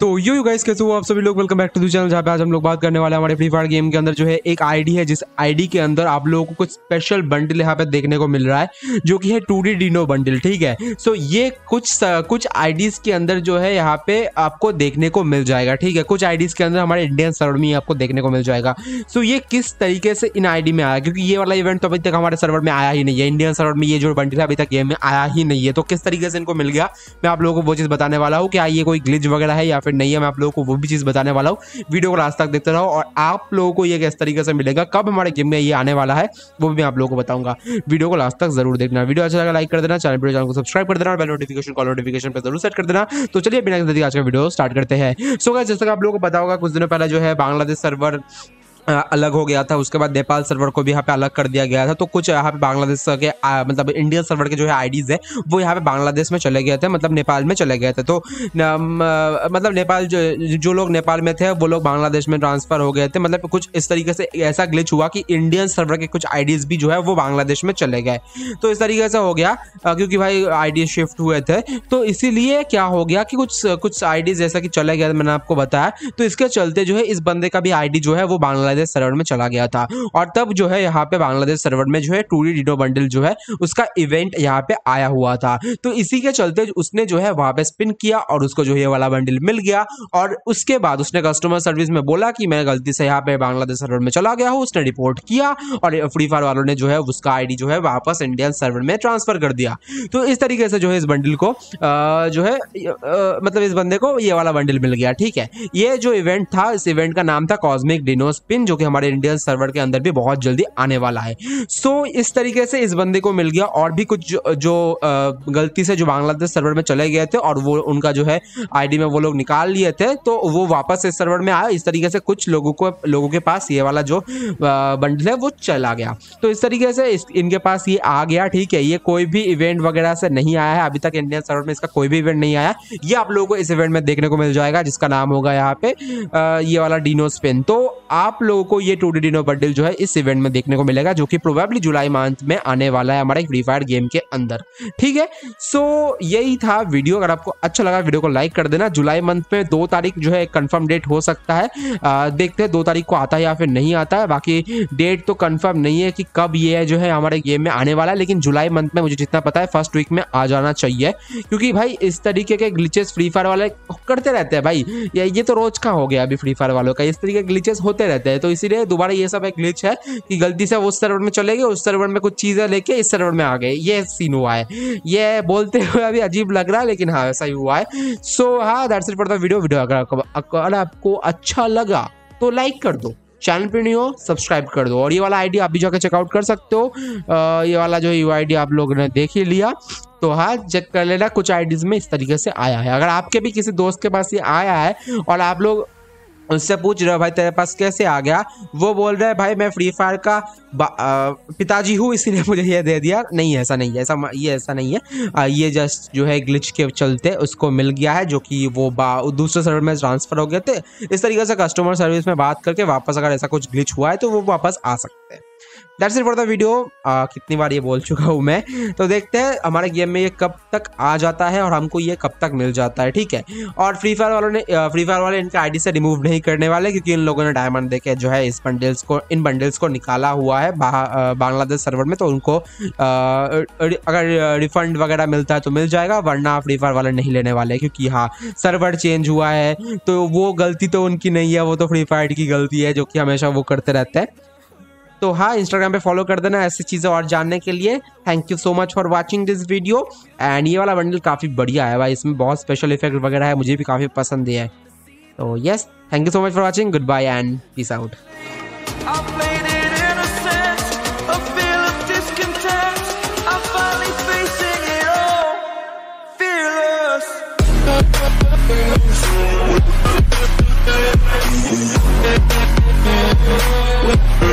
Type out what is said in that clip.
तो यो you guys कैसे हो आप सभी लोग वेलकम बैक टू दू चैनल जहाँ पे आज हम लोग बात करने वाले हमारे फ्री फायर गेम के अंदर जो है एक आईडी है जिस आईडी के अंदर आप लोगों को कुछ स्पेशल बंडल यहाँ पे देखने को मिल रहा है जो कि है टू डी डिनो बंडल ठीक है सो so, ये कुछ कुछ आईडीज के अंदर जो है यहाँ पे आपको देखने को मिल जाएगा ठीक है कुछ आईडीज के अंदर हमारे इंडियन सर्वर में आपको देखने को मिल जाएगा सो so, ये किस तरीके से इन आई में आया क्योंकि ये वाला इवेंट तो अभी तक हमारे सर्वर में आया ही नहीं है इंडियन सर्वर में ये जो बंडल है अभी तक गेम में आया ही नहीं है तो किस तरीके से इनको मिल गया मैं आप लोगों को वो चीज़ बताने वाला हूँ क्या हाँ, ये कोई ग्लिच वगैरह है या फिर बेनिफिट नहीं है मैं आप लोगों को वो भी चीज़ बताने वाला हूँ वीडियो को लास्ट तक देखते रहो और आप लोगों को ये किस तरीके से मिलेगा कब हमारे गेम में ये आने वाला है वो भी मैं आप लोगों को बताऊंगा वीडियो को लास्ट तक जरूर देखना वीडियो अच्छा लगा लाइक कर देना चैनल चैनल को सब्सक्राइब कर देना बेल नोटिफिकेशन कॉल नोटिफिकेशन पर जरूर सेट कर देना तो चलिए बिना आज का वीडियो स्टार्ट करते हैं सो so, जैसे आप लोगों को पता कुछ दिनों पहले जो है बांग्लादेश सर्वर अलग हो गया था उसके बाद नेपाल सर्वर को भी यहाँ पे अलग कर दिया गया था तो कुछ यहाँ पे बांग्लादेश के मतलब इंडियन सर्वर के जो है आईडीज है वो यहाँ पे बांग्लादेश में चले गए थे मतलब नेपाल में चले गए थे तो न, मतलब नेपाल जो जो लोग नेपाल में थे वो लोग बांग्लादेश में ट्रांसफर हो गए थे मतलब कुछ इस तरीके से ऐसा ग्लिच हुआ कि इंडियन सर्वर के कुछ आई भी जो है वो बांग्लादेश में चले गए तो इस तरीके से हो गया क्योंकि भाई आई शिफ्ट हुए थे तो इसीलिए क्या हो गया कि कुछ कुछ आई जैसा कि चले गए मैंने आपको बताया तो इसके चलते जो है इस बंदे का भी आई जो है वो बांग्लादेश बांग्लादेश सर्वर में चला गया था और तब जो है यहाँ पे बांग्लादेश सर्वर में जो है टू डीडो बंडल जो है उसका इवेंट यहाँ पे आया हुआ था तो इसी के चलते उसने जो है वहां पे स्पिन किया और उसको जो है वाला बंडल मिल गया और उसके बाद उसने कस्टमर सर्विस में बोला कि मैं गलती से यहाँ पे बांग्लादेश सर्वर में चला गया हूँ उसने रिपोर्ट किया और फ्री फायर वालों ने जो है उसका आई जो है वापस इंडियन सर्वर में ट्रांसफर कर दिया तो इस तरीके से जो है इस बंडल को जो है मतलब इस बंदे को ये वाला बंडल मिल गया ठीक है ये जो इवेंट था इस इवेंट का नाम था कॉस्मिक डिनो स्पिन वर्जन जो कि हमारे इंडियन सर्वर के अंदर भी बहुत जल्दी आने वाला है सो so, इस तरीके से इस बंदे को मिल गया और भी कुछ जो, जो गलती से जो बांग्लादेश सर्वर में चले गए थे और वो उनका जो है आईडी में वो लोग निकाल लिए थे तो वो वापस इस सर्वर में आया इस तरीके से कुछ लोगों को लोगों के पास ये वाला जो बंडल है वो चला गया तो इस तरीके से इस, इनके पास ये आ गया ठीक है ये कोई भी इवेंट वगैरह से नहीं आया है अभी तक इंडियन सर्वर में इसका कोई भी इवेंट नहीं आया ये आप लोगों को इस इवेंट में देखने को मिल जाएगा जिसका नाम होगा यहाँ पे ये वाला डीनो स्पेन तो आप लोगों को ये टू डी डिनो बंडल जो है इस इवेंट में देखने को मिलेगा जो कि प्रोबेबली जुलाई मंथ में आने वाला है हमारे फ्री फायर गेम के अंदर ठीक है सो so, यही था वीडियो अगर आपको अच्छा लगा वीडियो को लाइक कर देना जुलाई मंथ में दो तारीख जो है कन्फर्म डेट हो सकता है आ, देखते हैं दो तारीख को आता है या फिर नहीं आता है बाकी डेट तो कन्फर्म नहीं है कि कब ये है जो है हमारे गेम में आने वाला है लेकिन जुलाई मंथ में मुझे जितना पता है फर्स्ट वीक में आ जाना चाहिए क्योंकि भाई इस तरीके के ग्लिचेस फ्री फायर वाले करते रहते हैं भाई ये तो रोज का हो गया अभी फ्री फायर वालों का इस तरीके के ग्लिचेस होते रहते हैं तो इसीलिए दोबारा ये सब एक ग्लिच है कि गलती से उस सर्वर में चले गए उस सर्वर में कुछ चीज़ें लेके इस सर्वर में आ गए ये सीन हुआ है ये बोलते हुए अभी अजीब लग रहा है लेकिन हाँ ऐसा ही हुआ है सो so, हाँ that's it for the video video अगर अगर आपको अच्छा लगा तो लाइक कर दो चैनल पे नहीं हो सब्सक्राइब कर दो और ये वाला आईडी आप भी जाकर चेकआउट कर सकते हो ये वाला जो यू आई आप लोगों ने देख ही लिया तो हाँ चेक कर लेना कुछ आईडीज में इस तरीके से आया है अगर आपके भी किसी दोस्त के पास ये आया है और आप लोग उससे पूछ रहा भाई तेरे पास कैसे आ गया वो बोल रहा है भाई मैं फ्री फायर का पिताजी हूँ इसीलिए मुझे ये दे दिया नहीं ऐसा नहीं है ऐसा ये ऐसा नहीं है आ, ये जस्ट जो है ग्लिच के चलते उसको मिल गया है जो कि वो दूसरे सर्वर में ट्रांसफ़र हो गए थे इस तरीके से कस्टमर सर्विस में बात करके वापस अगर ऐसा कुछ ग्लिच हुआ है तो वो वापस आ सकते हैं that's it for the video कितनी बार ये बोल चुका हूँ मैं तो देखते हैं हमारे गेम में ये कब तक आ जाता है और हमको ये कब तक मिल जाता है ठीक है और फ्री फायर वालों ने फ्री फायर वाले इनका आईडी से रिमूव नहीं करने वाले क्योंकि इन लोगों ने डायमंड देखे जो है इस बंडल्स को इन बंडल्स को निकाला हुआ है बांग्लादेश सर्वर में तो उनको अगर रिफंड वगैरह मिलता है तो मिल जाएगा वरना फ्री फायर वाले नहीं लेने वाले क्योंकि हाँ सर्वर चेंज हुआ है तो वो गलती तो उनकी नहीं है वो तो फ्री फायर की गलती है जो कि हमेशा वो करते रहते हैं तो हाँ इंस्टाग्राम पे फॉलो कर देना ऐसी चीज़ें और जानने के लिए thank you so much for watching this video and ये वाला बंडल काफ़ी बढ़िया है भाई इसमें बहुत स्पेशल इफेक्ट वगैरह है मुझे भी काफ़ी पसंद है तो yes thank you so much for watching good bye and peace out We'll